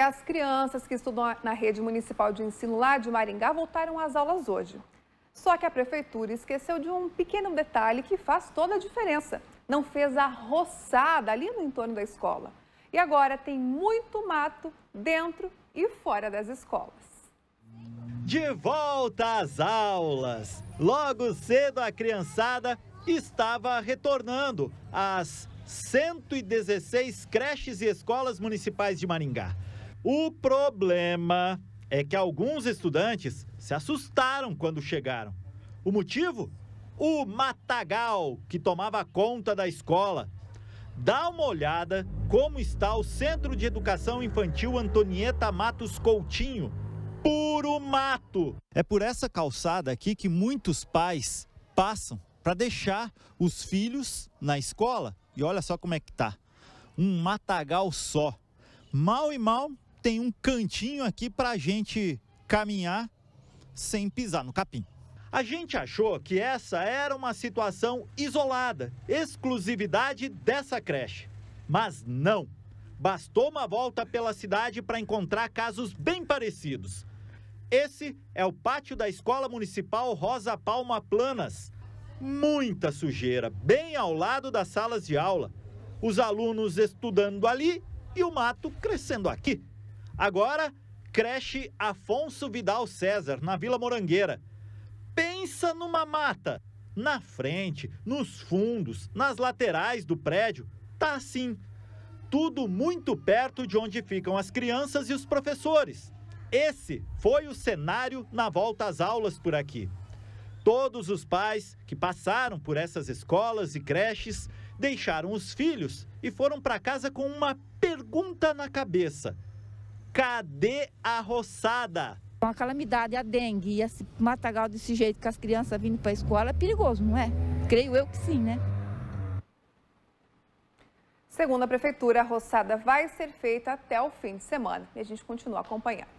As crianças que estudam na rede municipal de ensino lá de Maringá voltaram às aulas hoje. Só que a prefeitura esqueceu de um pequeno detalhe que faz toda a diferença. Não fez a roçada ali no entorno da escola. E agora tem muito mato dentro e fora das escolas. De volta às aulas! Logo cedo a criançada estava retornando às 116 creches e escolas municipais de Maringá. O problema é que alguns estudantes se assustaram quando chegaram. O motivo? O matagal que tomava conta da escola. Dá uma olhada como está o Centro de Educação Infantil Antonieta Matos Coutinho. Puro mato! É por essa calçada aqui que muitos pais passam para deixar os filhos na escola. E olha só como é que tá. Um matagal só. Mal e mal tem um cantinho aqui para a gente caminhar sem pisar no capim. A gente achou que essa era uma situação isolada, exclusividade dessa creche. Mas não! Bastou uma volta pela cidade para encontrar casos bem parecidos. Esse é o pátio da Escola Municipal Rosa Palma Planas. Muita sujeira, bem ao lado das salas de aula. Os alunos estudando ali e o mato crescendo aqui. Agora, creche Afonso Vidal César, na Vila Morangueira. Pensa numa mata. Na frente, nos fundos, nas laterais do prédio, tá assim. Tudo muito perto de onde ficam as crianças e os professores. Esse foi o cenário na volta às aulas por aqui. Todos os pais que passaram por essas escolas e creches deixaram os filhos e foram para casa com uma pergunta na cabeça: Cadê a roçada? Uma calamidade, a dengue e esse matagal desse jeito com as crianças vindo para a escola é perigoso, não é? Creio eu que sim, né? Segundo a Prefeitura, a roçada vai ser feita até o fim de semana e a gente continua acompanhando.